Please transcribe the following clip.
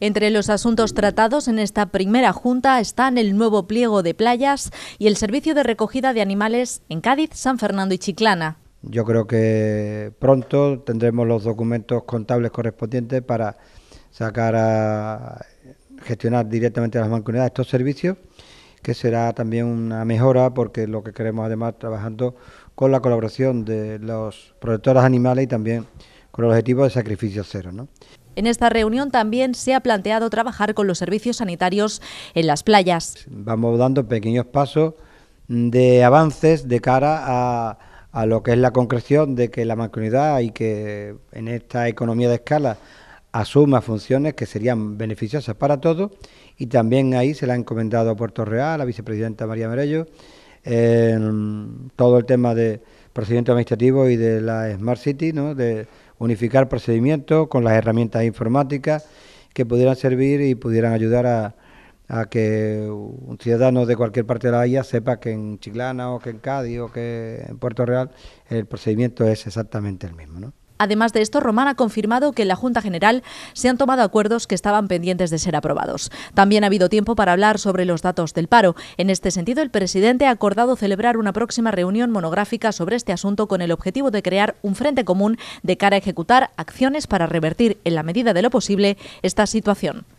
Entre los asuntos tratados en esta primera junta están el nuevo pliego de playas y el servicio de recogida de animales en Cádiz, San Fernando y Chiclana. Yo creo que pronto tendremos los documentos contables correspondientes para sacar a gestionar directamente a las mancomunidades estos servicios, que será también una mejora porque lo que queremos además trabajando con la colaboración de los protectores animales y también con el objetivo de sacrificio cero. En esta reunión también se ha planteado trabajar con los servicios sanitarios en las playas. Vamos dando pequeños pasos de avances de cara a, a lo que es la concreción de que la mancomunidad y que en esta economía de escala asuma funciones que serían beneficiosas para todos y también ahí se le ha encomendado a Puerto Real, a la vicepresidenta María Merello, eh, todo el tema de, Procedimiento administrativo y de la Smart City, ¿no? de unificar procedimientos con las herramientas informáticas que pudieran servir y pudieran ayudar a, que un ciudadano de cualquier parte de la isla sepa que en Chiclana o que en Cádiz o que en Puerto Real el procedimiento es exactamente el mismo. ¿no? Además de esto, Román ha confirmado que en la Junta General se han tomado acuerdos que estaban pendientes de ser aprobados. También ha habido tiempo para hablar sobre los datos del paro. En este sentido, el presidente ha acordado celebrar una próxima reunión monográfica sobre este asunto con el objetivo de crear un frente común de cara a ejecutar acciones para revertir en la medida de lo posible esta situación.